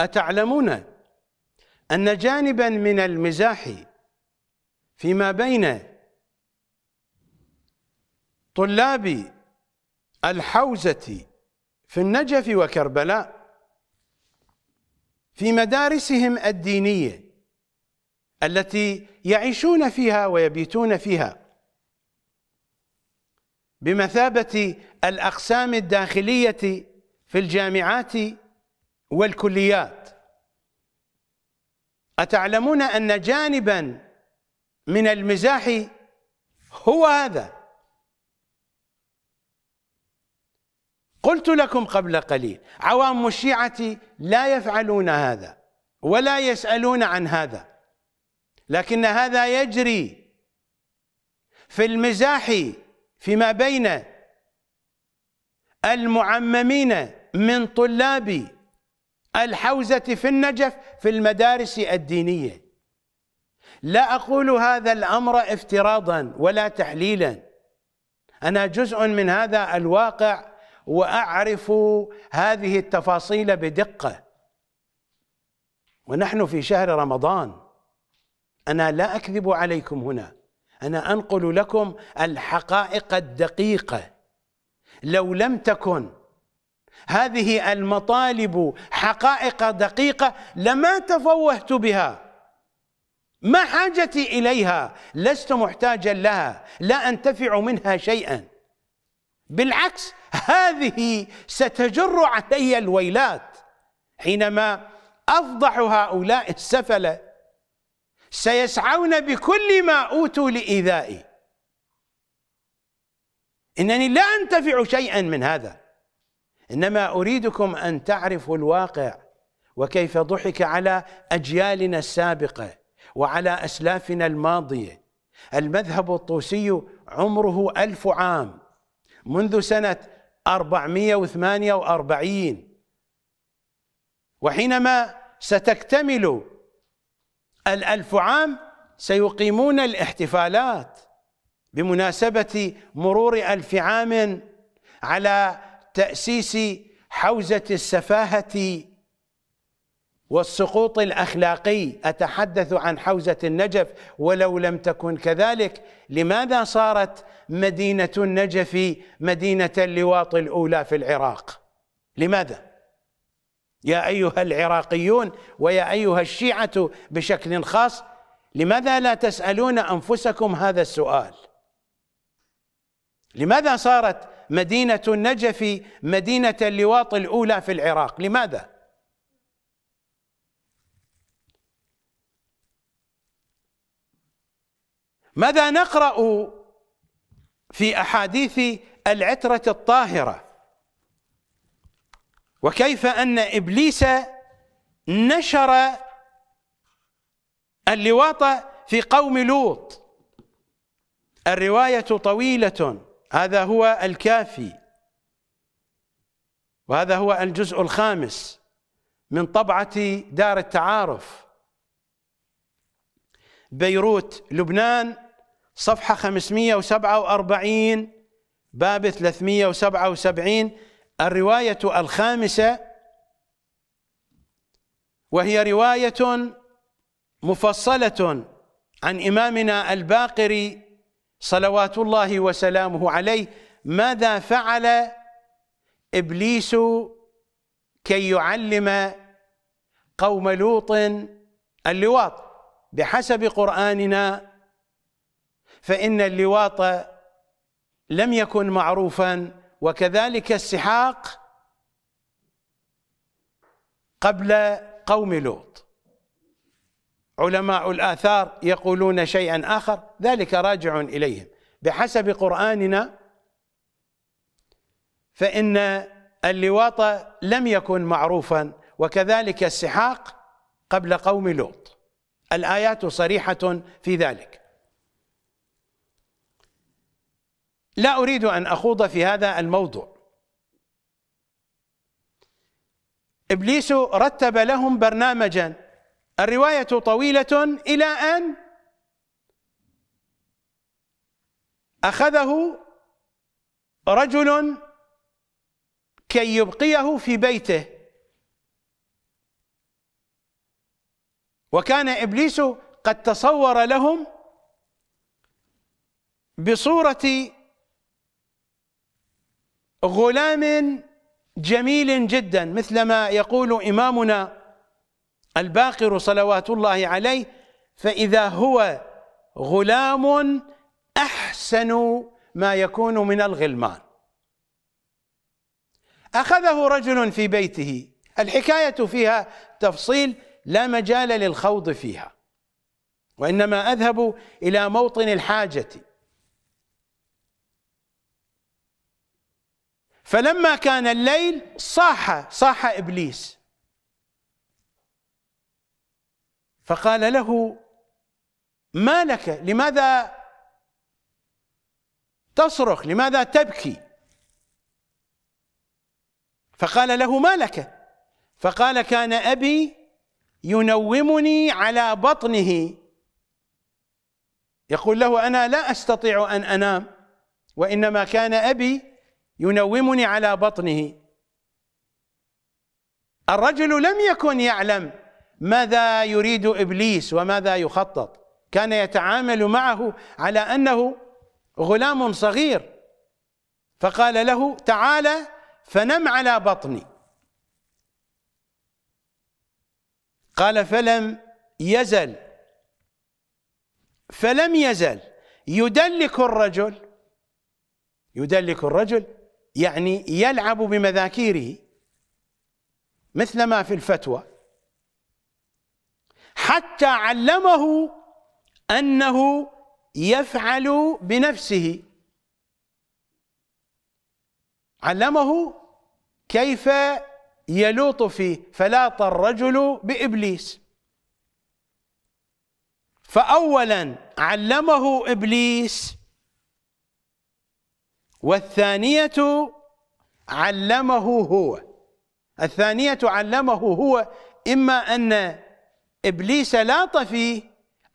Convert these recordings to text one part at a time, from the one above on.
أتعلمون أن جانبا من المزاح فيما بين طلاب الحوزة في النجف وكربلاء في مدارسهم الدينية التي يعيشون فيها ويبيتون فيها بمثابة الأقسام الداخلية في الجامعات والكليات أتعلمون أن جانبا من المزاح هو هذا قلت لكم قبل قليل عوام الشيعة لا يفعلون هذا ولا يسألون عن هذا لكن هذا يجري في المزاح فيما بين المعممين من طلاب الحوزة في النجف في المدارس الدينية لا أقول هذا الأمر افتراضا ولا تحليلا أنا جزء من هذا الواقع وأعرف هذه التفاصيل بدقة ونحن في شهر رمضان أنا لا أكذب عليكم هنا أنا أنقل لكم الحقائق الدقيقة لو لم تكن هذه المطالب حقائق دقيقة لما تفوهت بها ما حاجتي إليها لست محتاجا لها لا أنتفع منها شيئا بالعكس هذه ستجر علي الويلات حينما أفضح هؤلاء السفلة سيسعون بكل ما أوتوا لإيذائي إنني لا أنتفع شيئا من هذا انما اريدكم ان تعرفوا الواقع وكيف ضحك على اجيالنا السابقه وعلى اسلافنا الماضيه المذهب الطوسي عمره ألف عام منذ سنة 448 وحينما ستكتمل الألف عام سيقيمون الاحتفالات بمناسبة مرور ألف عام على تأسيس حوزة السفاهة والسقوط الأخلاقي أتحدث عن حوزة النجف ولو لم تكن كذلك لماذا صارت مدينة النجف مدينة اللواط الأولى في العراق لماذا؟ يا أيها العراقيون ويا أيها الشيعة بشكل خاص لماذا لا تسألون أنفسكم هذا السؤال؟ لماذا صارت مدينة النجف مدينة اللواط الأولى في العراق لماذا؟ ماذا نقرأ في أحاديث العترة الطاهرة وكيف أن إبليس نشر اللواط في قوم لوط الرواية طويلة هذا هو الكافي وهذا هو الجزء الخامس من طبعة دار التعارف بيروت لبنان صفحة 547 باب 377 الرواية الخامسة وهي رواية مفصلة عن إمامنا الباقري صلوات الله وسلامه عليه ماذا فعل ابليس كي يعلم قوم لوط اللواط بحسب قراننا فان اللواط لم يكن معروفا وكذلك السحاق قبل قوم لوط علماء الآثار يقولون شيئا آخر ذلك راجع إليهم بحسب قرآننا فإن اللواط لم يكن معروفا وكذلك السحاق قبل قوم لوط الآيات صريحة في ذلك لا أريد أن أخوض في هذا الموضوع إبليس رتب لهم برنامجا الرواية طويلة إلى أن أخذه رجل كي يبقيه في بيته وكان إبليس قد تصور لهم بصورة غلام جميل جدا مثلما يقول إمامنا الباقر صلوات الله عليه فإذا هو غلام أحسن ما يكون من الغلمان أخذه رجل في بيته الحكاية فيها تفصيل لا مجال للخوض فيها وإنما أذهب إلى موطن الحاجة فلما كان الليل صاح صاح إبليس فقال له ما لك لماذا تصرخ لماذا تبكي فقال له ما لك فقال كان أبي ينومني على بطنه يقول له أنا لا أستطيع أن أنام وإنما كان أبي ينومني على بطنه الرجل لم يكن يعلم ماذا يريد إبليس وماذا يخطط كان يتعامل معه على أنه غلام صغير فقال له تعالى فنم على بطني قال فلم يزل فلم يزل يدلك الرجل يدلك الرجل يعني يلعب بمذاكيره مثل ما في الفتوى حتى علمه أنه يفعل بنفسه علمه كيف يلوط فيه فلاط الرجل بإبليس فأولا علمه إبليس والثانية علمه هو الثانية علمه هو إما أن ابليس لاط فيه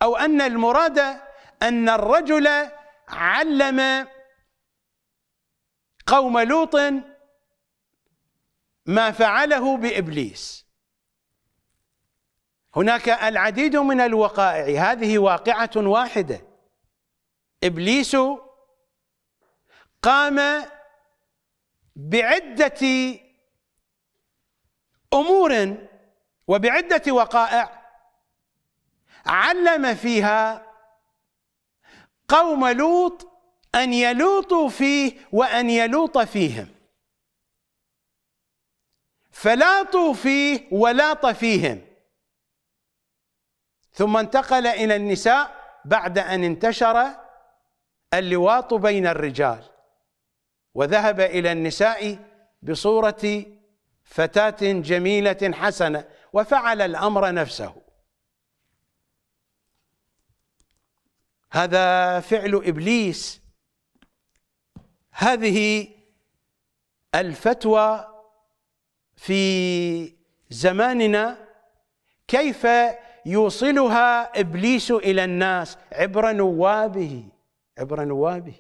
او ان المراد ان الرجل علم قوم لوط ما فعله بابليس هناك العديد من الوقائع هذه واقعه واحده ابليس قام بعده امور وبعده وقائع علم فيها قوم لوط أن يلوطوا فيه وأن يلوط فيهم فلاطوا فيه ولاط فيهم ثم انتقل إلى النساء بعد أن انتشر اللواط بين الرجال وذهب إلى النساء بصورة فتاة جميلة حسنة وفعل الأمر نفسه هذا فعل ابليس هذه الفتوى في زماننا كيف يوصلها ابليس الى الناس عبر نوابه عبر نوابه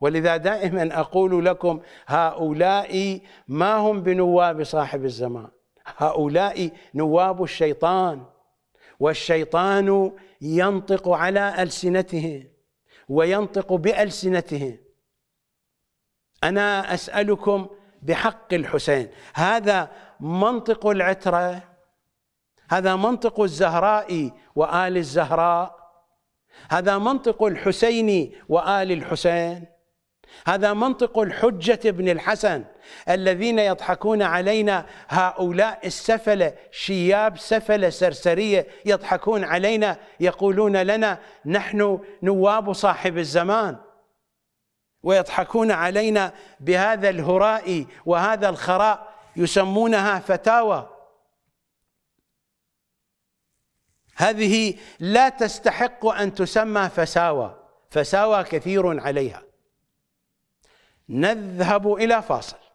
ولذا دائما اقول لكم هؤلاء ما هم بنواب صاحب الزمان هؤلاء نواب الشيطان والشيطان ينطق على ألسنته وينطق بألسنته أنا أسألكم بحق الحسين هذا منطق العترة هذا منطق الزهراء وآل الزهراء هذا منطق الحسين وآل الحسين هذا منطق الحجة ابن الحسن الذين يضحكون علينا هؤلاء السفلة شياب سفلة سرسرية يضحكون علينا يقولون لنا نحن نواب صاحب الزمان ويضحكون علينا بهذا الهراء وهذا الخراء يسمونها فتاوى هذه لا تستحق أن تسمى فساوى فساوى كثير عليها نذهب إلى فاصل